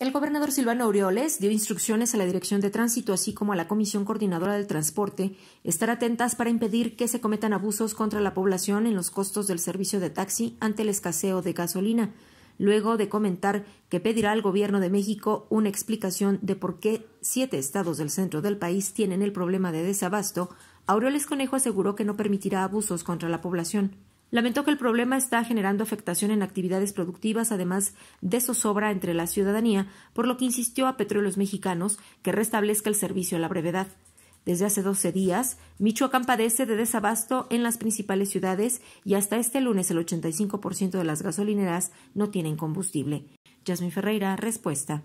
El gobernador Silvano Aureoles dio instrucciones a la Dirección de Tránsito, así como a la Comisión Coordinadora del Transporte, estar atentas para impedir que se cometan abusos contra la población en los costos del servicio de taxi ante el escaseo de gasolina, luego de comentar que pedirá al Gobierno de México una explicación de por qué siete estados del centro del país tienen el problema de desabasto, Aureoles Conejo aseguró que no permitirá abusos contra la población. Lamentó que el problema está generando afectación en actividades productivas, además de zozobra entre la ciudadanía, por lo que insistió a Petróleos Mexicanos que restablezca el servicio a la brevedad. Desde hace 12 días, Michoacán padece de desabasto en las principales ciudades y hasta este lunes el 85% de las gasolineras no tienen combustible. Jasmine Ferreira, respuesta.